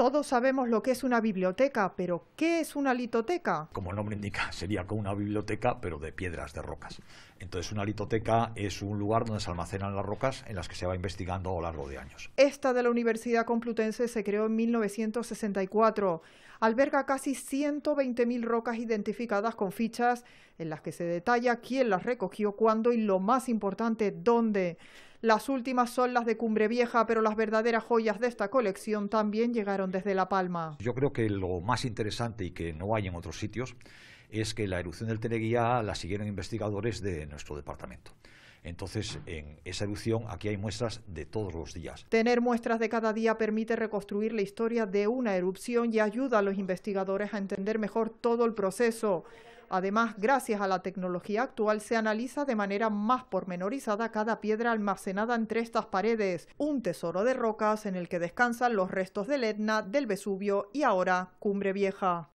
Todos sabemos lo que es una biblioteca, pero ¿qué es una litoteca? Como el nombre indica, sería como una biblioteca, pero de piedras, de rocas. Entonces, una litoteca es un lugar donde se almacenan las rocas en las que se va investigando a lo largo de años. Esta de la Universidad Complutense se creó en 1964. Alberga casi 120.000 rocas identificadas con fichas en las que se detalla quién las recogió, cuándo y, lo más importante, dónde. Las últimas son las de Cumbre Vieja, pero las verdaderas joyas de esta colección también llegaron desde La Palma. Yo creo que lo más interesante y que no hay en otros sitios es que la erupción del Teneguía la siguieron investigadores de nuestro departamento. Entonces, en esa erupción aquí hay muestras de todos los días. Tener muestras de cada día permite reconstruir la historia de una erupción y ayuda a los investigadores a entender mejor todo el proceso. Además, gracias a la tecnología actual se analiza de manera más pormenorizada cada piedra almacenada entre estas paredes, un tesoro de rocas en el que descansan los restos del Etna, del Vesubio y ahora Cumbre Vieja.